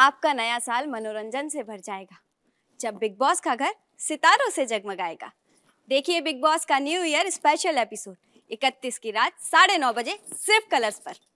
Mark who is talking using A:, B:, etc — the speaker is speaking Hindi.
A: आपका नया साल मनोरंजन से भर जाएगा जब बिग बॉस का घर सितारों से जगमगाएगा देखिए बिग बॉस का न्यू ईयर स्पेशल एपिसोड 31 की रात साढ़े नौ बजे सिर्फ कलर्स पर